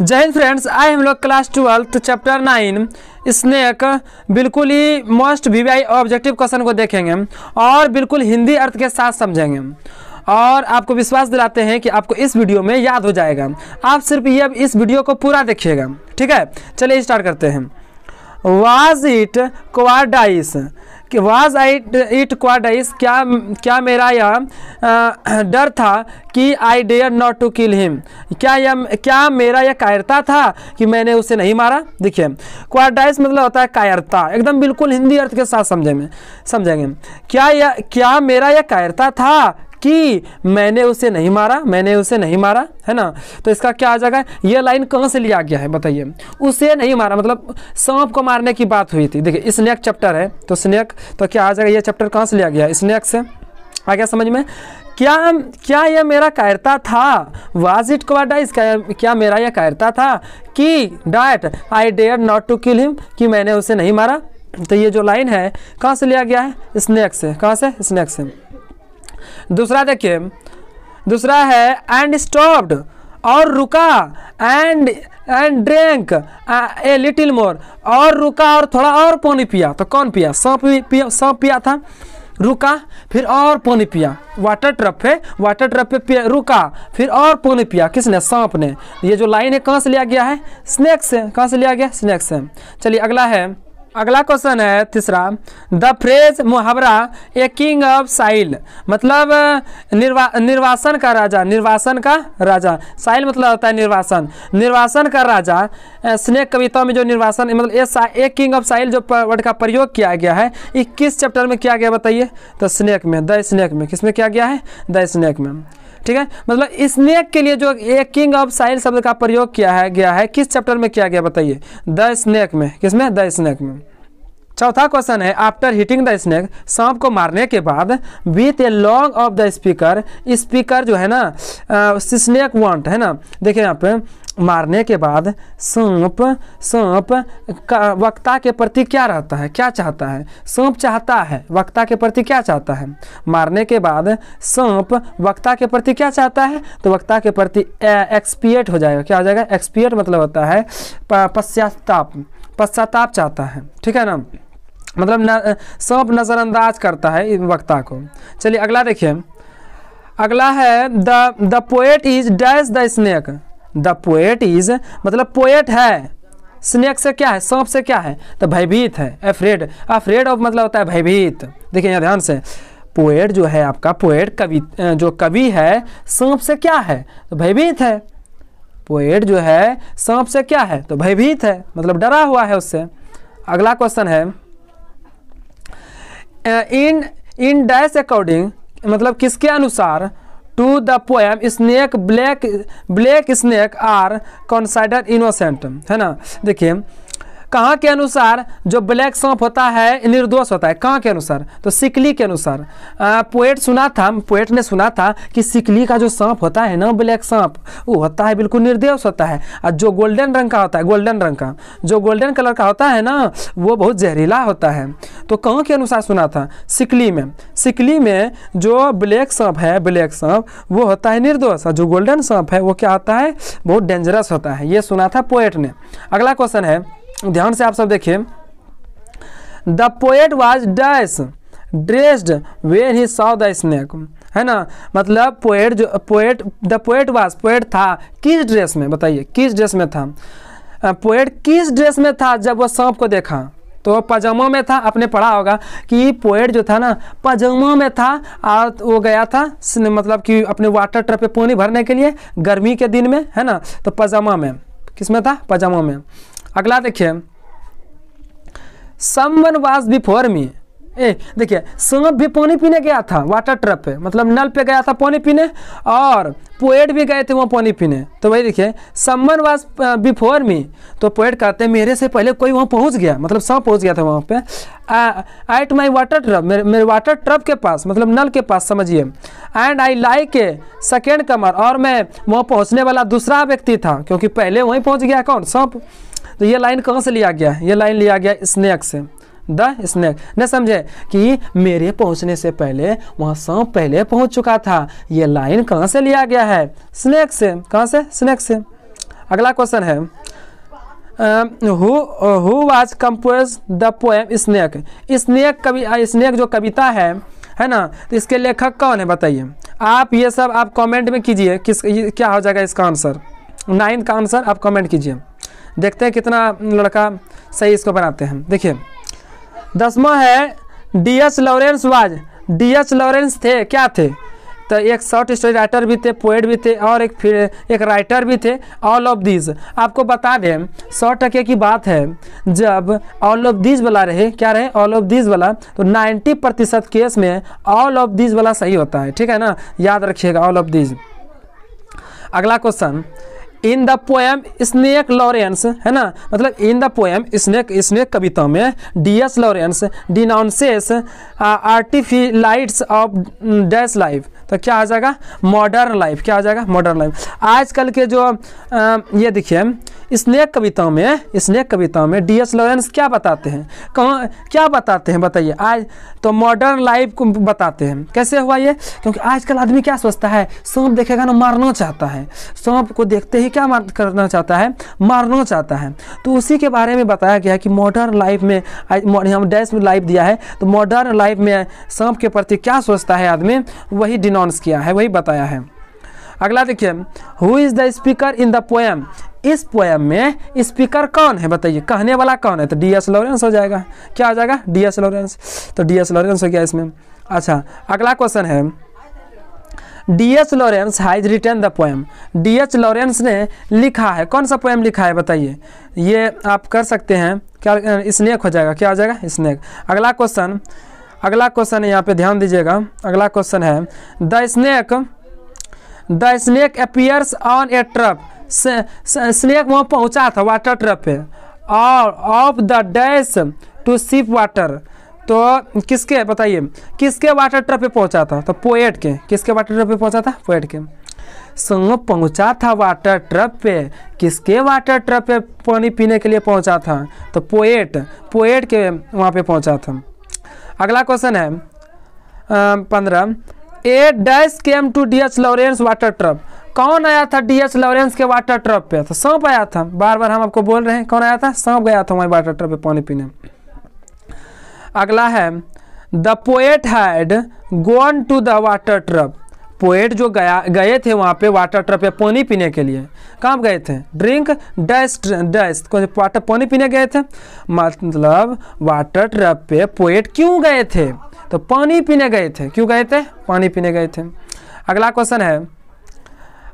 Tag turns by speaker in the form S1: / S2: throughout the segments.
S1: जय हिंद फ्रेंड्स आए हम लोग class twelfth chapter nine snake बिल्कुल ही मोस्ट वी ऑब्जेक्टिव क्वेश्चन को देखेंगे और बिल्कुल हिंदी अर्थ के साथ समझेंगे और आपको विश्वास दिलाते हैं कि आपको इस वीडियो में याद हो जाएगा आप सिर्फ ये अब इस वीडियो को पूरा देखिएगा ठीक है चलिए स्टार्ट करते हैं वाज इट क्वाडाइस कि वाज आई इट क्वाडाइस क्या क्या मेरा यह डर था कि I dare not to kill him क्या यह क्या मेरा यह कायरता था कि मैंने उसे नहीं मारा देखिए क्वाडाइस मतलब होता है कायरता एकदम बिल्कुल हिंदी अर्थ के साथ समझे में समझेंगे क्या यह क्या मेरा यह कायरता था कि मैंने उसे नहीं मारा मैंने उसे नहीं मारा है ना तो इसका क्या आ जाएगा ये लाइन कहाँ से लिया गया है बताइए उसे नहीं मारा मतलब सांप को मारने की बात हुई थी देखिए स्नेक चैप्टर है तो स्नैक तो क्या आ जाएगा ये चैप्टर कहाँ से लिया गया है से आ गया समझ में क्या क्या यह मेरा कायरता था वाज इट क्वा डाइज क्या मेरा यह कायरता था कि डाइट I dare not to kill him कि मैंने उसे नहीं मारा तो ये जो लाइन है कहाँ से लिया गया है स्नेक से कहाँ से स्नेक से दूसरा देखिए दूसरा है एंड स्टॉप्ड और रुका and and drink a little more और रुका और थोड़ा और पानी पिया तो कौन पिया सांप पिया सांप पिया था रुका फिर और पानी पिया वाटर ट्रप पे वाटर ट्रप पे रुका फिर और पानी पिया किसने सांप ने ये जो लाइन है कहाँ से लिया गया है स्नैक्स से कहाँ से लिया गया स्नैक्स से चलिए अगला है अगला क्वेश्चन है तीसरा द फ्रेज मुहावरा ए किंग ऑफ साइल मतलब निर्वा निर्वासन का राजा निर्वासन का राजा साइल मतलब होता है निर्वासन निर्वासन का राजा स्नेक कविता में जो निर्वासन मतलब ए ए किंग ऑफ साइल जो वर्ड का प्रयोग किया गया है ये किस चैप्टर में किया गया बताइए तो स्नेक में द स्नेक में किस में किया गया है द स्नेक में ठीक है मतलब स्नेक के लिए जो ये किंग ऑफ साइल शब्द का प्रयोग किया है गया है किस चैप्टर में किया गया बताइए द स्नेक में किसमें द स्नेक में चौथा क्वेश्चन है आफ्टर हिटिंग द स्नेक सांप को मारने के बाद with a long of the speaker speaker जो है ना स्नेक वांट है ना देखिए यहाँ पे मारने के बाद सांप सांप का वक्ता के प्रति क्या रहता है क्या चाहता है सांप चाहता है वक्ता के प्रति क्या चाहता है मारने के बाद सांप वक्ता के प्रति क्या चाहता है तो वक्ता के प्रति एक्सपिएट हो जाएगा क्या हो जाएगा एक्सपिएट मतलब होता है पश्चाताप पश्चाताप चाहता है ठीक है ना मतलब न सांप नज़रअंदाज करता है वक्ता को चलिए अगला देखिए अगला है the the poet is dash the snake the poet is मतलब पोएट है स्नेक से क्या है सांप से क्या है तो भयभीत है अफ्रेड अफ्रेड ऑफ मतलब होता है भयभीत देखिए यहाँ ध्यान से पोएट जो है आपका पोएट कवि जो कवि है सांप से क्या है तो भयभीत है पोएट जो है सांप से क्या है तो भयभीत है मतलब डरा हुआ है उससे अगला क्वेश्चन है इन इन डैश अकॉर्डिंग मतलब किसके अनुसार to the poem snake black black snake are consider innocent है ना देखिए कहाँ के अनुसार जो ब्लैक सांप होता है निर्दोष होता है कहाँ के अनुसार तो सिकली के अनुसार पोएट सुना था पोएट ने सुना था कि सिकली का जो सांप होता है ना ब्लैक सांप वो होता है बिल्कुल निर्दोष होता है और जो गोल्डन रंग का होता है गोल्डन रंग का जो गोल्डन कलर का होता है ना वो बहुत जहरीला होता है तो कहाँ के अनुसार सुना था सिकली में सिकली में जो ब्लैक सांप है ब्लैक सांप वो होता है निर्दोष और जो गोल्डन सांप है वो क्या होता है बहुत डेंजरस होता है ये सुना था पोएट ने अगला क्वेश्चन है ध्यान से आप सब देखिए the poet was dash dressed when he saw the snake है ना मतलब पोएट जो poet the poet was poet था किस ड्रेस में बताइए किस ड्रेस में था पोएट किस ड्रेस में था जब वो सांप को देखा तो पजामों में था आपने पढ़ा होगा कि पोएट जो था ना पजामा में था और वो गया था मतलब कि अपने वाटर ट्रप पे पानी भरने के लिए गर्मी के दिन में है ना तो पजामा में किस में था पजामा में अगला देखिए someone was before me a देखिए सांप भी पानी पीने गया था वाटर ट्रप पे मतलब नल पे गया था पानी पीने और पोएट भी गए थे वहाँ पानी पीने तो वही देखिए समवन वाज बिफोर मी तो पोएट कहते हैं मेरे से पहले कोई वहाँ पहुँच गया मतलब सांप पहुँच गया था वहाँ पे एट माई वाटर ट्रप मेरे मेरे वाटर ट्रप के पास मतलब नल के पास समझिए and I like a second comer और मैं वहाँ पहुँचने वाला दूसरा व्यक्ति था क्योंकि पहले वहीं पहुँच गया कौन सांप तो ये लाइन कहाँ से लिया गया है ये लाइन लिया गया स्नैक से द स्नैक न समझे कि मेरे पहुंचने से पहले वहाँ सांप पहले पहुंच चुका था ये लाइन कहाँ से लिया गया है स्नेक से कहाँ से स्नेक से अगला क्वेश्चन है who was compose the poem snake snake कवि स्नेक जो कविता है है ना तो इसके लेखक कौन है बताइए आप ये सब आप कमेंट में कीजिए किस क्या हो जाएगा इसका आंसर नाइन्थ का आंसर आप कमेंट कीजिए देखते हैं कितना लड़का सही इसको बनाते हैं देखिए दसवा है D H Lawrence was D H Lawrence थे क्या थे तो एक शॉर्ट स्टोरी राइटर भी थे पोएट भी थे और एक फिर एक राइटर भी थे ऑल ऑफ दिस आपको बता दें सौ टके की बात है जब ऑल ऑफ दिस वाला रहे क्या रहे ऑल ऑफ दिस वाला तो 90 प्रतिशत केस में ऑल ऑफ दिस वाला सही होता है ठीक है ना याद रखिएगा ऑल ऑफ दिस अगला question in the poem snake Lawrence है ना मतलब in the poem snake snake कविता में D S Lawrence denounces artificialities of dash life तो क्या आ जाएगा मॉडर्न लाइफ क्या आ जाएगा मॉडर्न लाइफ आजकल के जो आ, ये देखिए स्नेक कविताओं में स्नेक कविताओं में डी एस लॉरेंस क्या बताते हैं कहाँ क्या बताते हैं बताइए आज तो मॉडर्न लाइफ को बताते हैं कैसे हुआ ये क्योंकि आजकल आदमी क्या सोचता है सौंप देखेगा ना मारना चाहता है सौंप को देखते ही क्या मार करना चाहता है मारना चाहता है तो उसी के बारे में बताया गया कि मॉडर्न लाइफ में हम डैश में लाइफ दिया है तो मॉडर्न लाइफ में सौंप के प्रति क्या सोचता है आदमी वही डिनोट अनाउंस किया है वही बताया है अगला देखिए who is the speaker in the poem इस पोएम में स्पीकर कौन है बताइए कहने वाला कौन है तो डी एस लॉरेंस हो जाएगा क्या आ जाएगा डी एस लॉरेंस तो डी एस लॉरेंस हो गया इसमें अच्छा अगला क्वेश्चन है D H Lawrence has written the poem D H Lawrence ने लिखा है कौन सा पोएम लिखा है बताइए ये आप कर सकते हैं क्या स्नेक हो जाएगा क्या हो जाएगा स्नेक अगला क्वेश्चन अगला क्वेश्चन है यहाँ पे ध्यान दीजिएगा अगला क्वेश्चन है the snake the snake appears on a trough snake वहाँ पहुँचा था वाटर ट्रप पे और of the dash to sip water तो किसके बताइए किसके वाटर ट्रप पे पहुँचा था तो पोएट के किसके वाटर ट्रप पे पहुँचा था पोएट के संग पहुँचा था वाटर ट्रप पे किसके वाटर ट्रप पे पानी पीने के लिए पहुँचा था तो पोएट पोएट के वहाँ पे पहुँचा था अगला क्वेश्चन है पंद्रह a dash came to D H Lawrence water trough कौन आया था डी एच लॉरेंस के वाटर ट्रप पे तो सौंप आया था बार बार हम आपको बोल रहे हैं कौन आया था सौंप गया था हमारे वाटर ट्रप पे पानी पीने अगला है the poet had gone to the water trough poet जो गया गए थे वहाँ पे वाटर ट्रप या पानी पीने के लिए कहाँ गए थे ड्रिंक डैश डैश वाटर पानी पीने गए थे मतलब वाटर ट्रप पे पोएट क्यों गए थे तो पानी पीने गए थे क्यों गए थे पानी पीने गए थे अगला क्वेश्चन है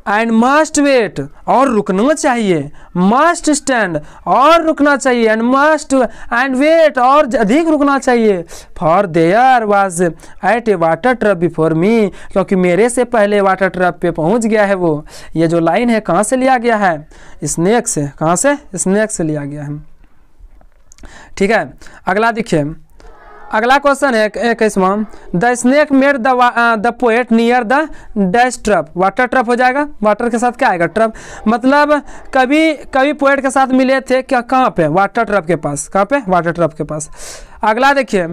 S1: एंड मस्ट वेट और रुकना चाहिए मस्ट स्टैंड और रुकना चाहिए एंड मस्ट एंड वेट और अधिक रुकना चाहिए for there was at a water trough before me क्योंकि मेरे से पहले वाटर ट्रप पे पहुंच गया है वो ये जो लाइन है कहाँ से लिया गया है स्नेक से कहाँ से स्नेक से लिया गया है ठीक है अगला देखिए अगला क्वेश्चन है इक्कीसवां the snake made the the poet near the dash trough water trough हो जाएगा वाटर के साथ क्या आएगा ट्रप मतलब कभी कभी पोएट के साथ मिले थे क्या कहाँ पे वाटर ट्रप के पास कहाँ पे वाटर ट्रप के पास अगला देखिए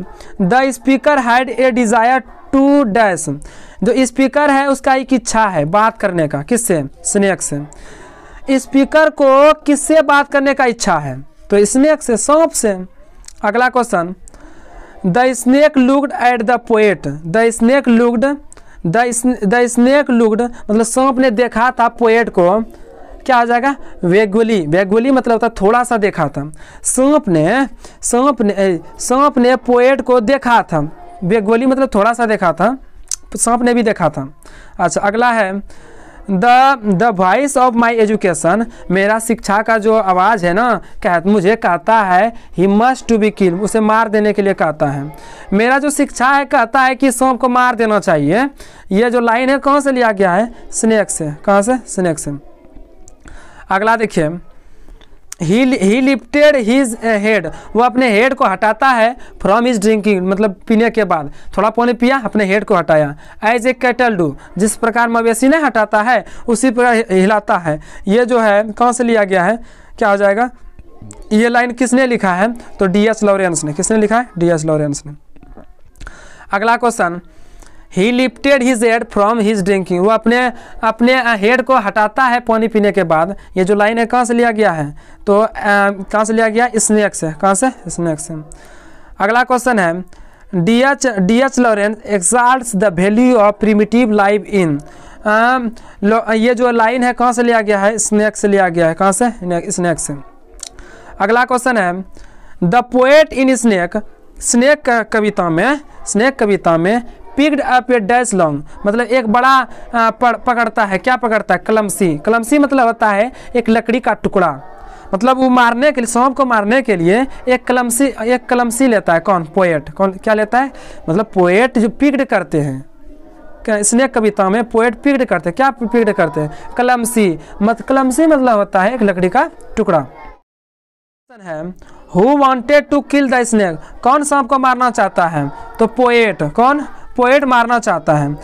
S1: the speaker had a desire to dash जो स्पीकर है उसका एक इच्छा है बात करने का किससे स्नेक से स्पीकर को किससे बात करने का इच्छा है तो स्नेक से सौंप से अगला question the snake looked at the poet the snake looked the snake looked मतलब सांप ने देखा था पोएट को क्या आ जाएगा वेगुली वेगुली मतलब था थोड़ा सा देखा था सांप ने सांप ने सांप ने पोएट को देखा था वेगुली मतलब थोड़ा सा देखा था सांप ने भी देखा था अच्छा अगला है the the voice of my education मेरा शिक्षा का जो आवाज़ है ना कह मुझे कहता है he must to be kill उसे मार देने के लिए कहता है मेरा जो शिक्षा है कहता है कि सौंप को मार देना चाहिए ये जो लाइन है कहाँ से लिया गया है स्नेक से कहाँ से स्नेक से अगला देखिए he he lifted his head वो अपने हेड को हटाता है फ्रॉम हिज ड्रिंकिंग मतलब पीने के बाद थोड़ा पानी पिया अपने हेड को हटाया एज ए कैटल डू जिस प्रकार मवेशी ने हटाता है उसी प्रकार हिलाता है ये जो है कहाँ से लिया गया है क्या हो जाएगा ये लाइन किसने लिखा है तो डी एस लॉरेंस ने किसने लिखा है डी एस लॉरेंस ने अगला question he lifted his head from his drinking वो अपने अपने हेड को हटाता है पानी पीने के बाद ये जो लाइन है कहाँ से लिया गया है तो कहाँ से लिया गया स्नैक से कहाँ से स्नैक से अगला क्वेश्चन है D H D H Lawrence exalt the value of primitive life in ये जो लाइन है कहाँ से लिया गया है स्नैक से लिया गया है कहाँ से स्नैक से अगला क्वेश्चन है the poet in snake snake कविता में स्नैक कविता में pigged up a dash long मतलब एक बड़ा पकड़ता है क्या पकड़ता है कलमसी कलमसी मतलब होता है एक लकड़ी का टुकड़ा मतलब वो मारने के लिए सांप को मारने के लिए एक कलमसी एक कलमसी लेता है कौन पोएट कौन क्या लेता है मतलब पोएट जो पिग्ड करते हैं इसने कविता में पोएट पिग्ड करते हैं क्या पिग्ड करते हैं कलमसी मत कलमसी मतलब होता है एक लकड़ी का टुकड़ा है who wanted to kill the snake कौन सांप को मारना चाहता है तो पोएट कौन पोएट मारना चाहता है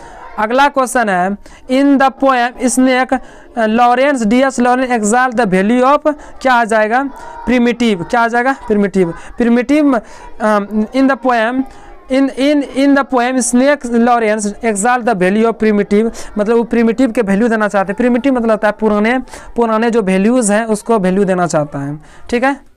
S1: अगला क्वेश्चन है in the poem snake Lawrence D S Lawrence exalt the value of क्या आ जाएगा प्रिमिटिव क्या आ जाएगा primitive primitive in the poem in in in the poem snake Lawrence exalt the value of primitive मतलब वो primitive के value देना चाहते हैं प्रिमिटिव मतलब होता है पुराने पुराने जो वैल्यूज़ हैं उसको वैल्यू देना चाहता है ठीक है